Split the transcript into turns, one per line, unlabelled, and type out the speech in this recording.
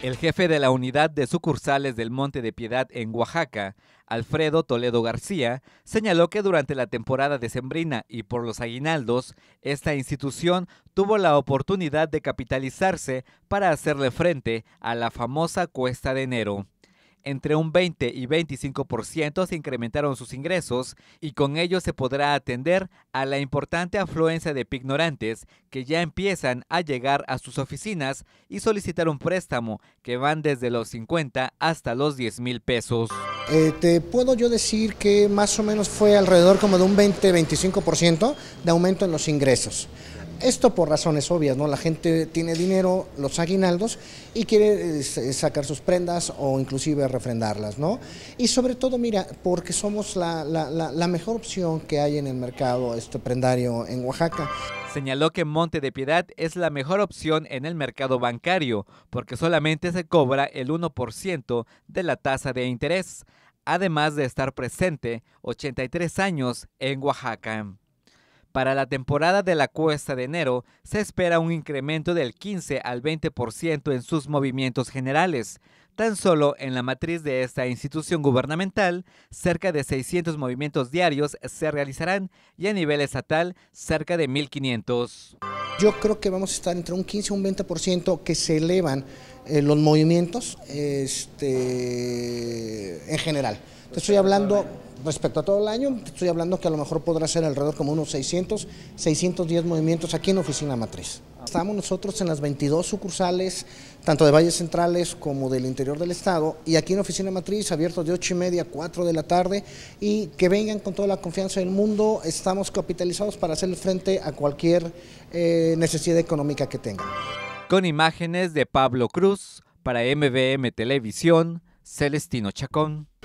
El jefe de la unidad de sucursales del Monte de Piedad en Oaxaca, Alfredo Toledo García, señaló que durante la temporada decembrina y por los aguinaldos, esta institución tuvo la oportunidad de capitalizarse para hacerle frente a la famosa cuesta de enero entre un 20 y 25% se incrementaron sus ingresos y con ello se podrá atender a la importante afluencia de pignorantes que ya empiezan a llegar a sus oficinas y solicitar un préstamo que van desde los 50 hasta los 10 mil pesos.
Eh, te puedo yo decir que más o menos fue alrededor como de un 20-25% de aumento en los ingresos. Esto por razones obvias, ¿no? La gente tiene dinero, los aguinaldos, y quiere sacar sus prendas o inclusive refrendarlas, ¿no? Y sobre todo, mira, porque somos la, mejor opción que hay en el mercado este prendario en Oaxaca.
Señaló que Monte de Piedad es la mejor opción en el mercado bancario, porque solamente se cobra el 1% de la tasa de interés, además de estar presente 83 años en Oaxaca. Para la temporada de la cuesta de enero se espera un incremento del 15 al 20% en sus movimientos generales. Tan solo en la matriz de esta institución gubernamental, cerca de 600 movimientos diarios se realizarán y a nivel estatal cerca de 1.500. Yo creo que vamos a estar entre un 15 y un
20% que se elevan eh, los movimientos este, en general. estoy hablando respecto a todo el año, estoy hablando que a lo mejor podrá ser alrededor como unos 600, 610 movimientos aquí en Oficina Matriz. Estamos nosotros en las 22 sucursales, tanto de Valles Centrales como del interior del estado, y aquí en Oficina Matriz, abiertos de 8 y media a 4 de la tarde, y que vengan con toda la confianza del mundo, estamos capitalizados para hacer frente a cualquier eh, necesidad económica que tengan.
Con imágenes de Pablo Cruz, para MBM Televisión, Celestino Chacón.